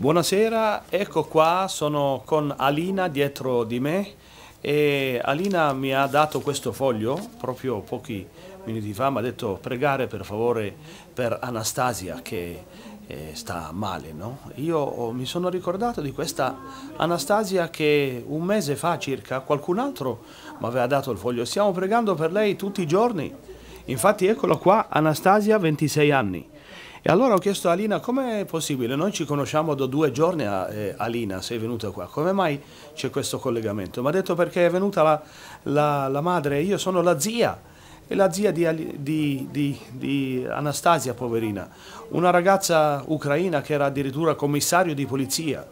Buonasera, ecco qua, sono con Alina dietro di me e Alina mi ha dato questo foglio proprio pochi minuti fa, mi ha detto pregare per favore per Anastasia che eh, sta male. No? Io oh, mi sono ricordato di questa Anastasia che un mese fa circa qualcun altro mi aveva dato il foglio, stiamo pregando per lei tutti i giorni, infatti eccolo qua Anastasia 26 anni e allora ho chiesto a Alina com'è possibile, noi ci conosciamo da due giorni a eh, Alina, sei venuta qua, come mai c'è questo collegamento? Mi ha detto perché è venuta la, la, la madre, io sono la zia, e la zia di, di, di, di, Anastasia, poverina, una ragazza ucraina che era addirittura commissario di polizia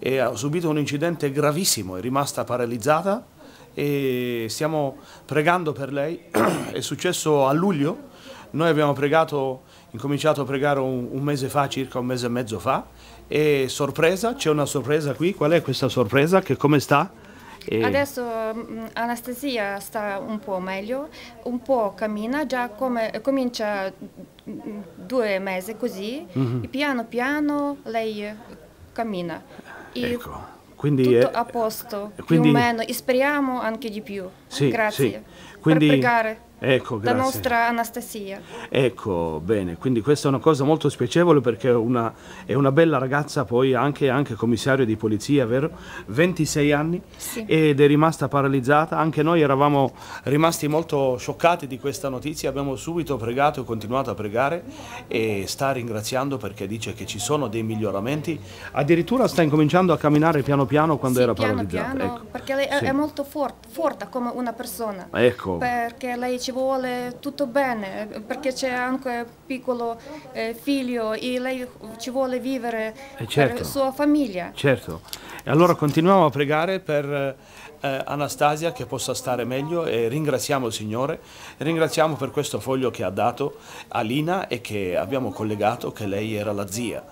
e ha subito un incidente gravissimo, è rimasta paralizzata e stiamo pregando per lei, è successo a luglio noi abbiamo pregato, incominciato a pregare un, un mese fa, circa un mese e mezzo fa, e sorpresa, c'è una sorpresa qui, qual è questa sorpresa, che come sta? E... Adesso mm, Anastasia sta un po' meglio, un po' cammina, già come, comincia mm, due mesi così, mm -hmm. piano piano lei cammina. E ecco, quindi tutto è... a posto, quindi... più o meno, e speriamo anche di più. Sì, grazie. Sì. Quindi, per pregare. Ecco, grazie. La nostra Anastasia. Ecco, bene, quindi questa è una cosa molto spiacevole perché una, è una bella ragazza poi anche, anche, commissario di polizia, vero? 26 anni sì. ed è rimasta paralizzata. Anche noi eravamo rimasti molto scioccati di questa notizia, abbiamo subito pregato e continuato a pregare e sta ringraziando perché dice che ci sono dei miglioramenti. Addirittura sta incominciando a camminare piano piano quando sì, era piano paralizzata. Piano, ecco. Perché lei sì. è molto forte, forte come una una persona. Ecco. Perché lei ci vuole tutto bene, perché c'è anche piccolo eh, figlio e lei ci vuole vivere eh certo. per sua famiglia. Certo. E allora continuiamo a pregare per eh, Anastasia che possa stare meglio e ringraziamo il Signore, ringraziamo per questo foglio che ha dato a Lina e che abbiamo collegato che lei era la zia.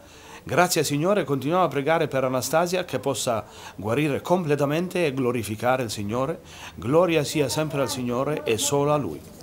Grazie Signore, continuiamo a pregare per Anastasia che possa guarire completamente e glorificare il Signore. Gloria sia sempre al Signore e solo a Lui.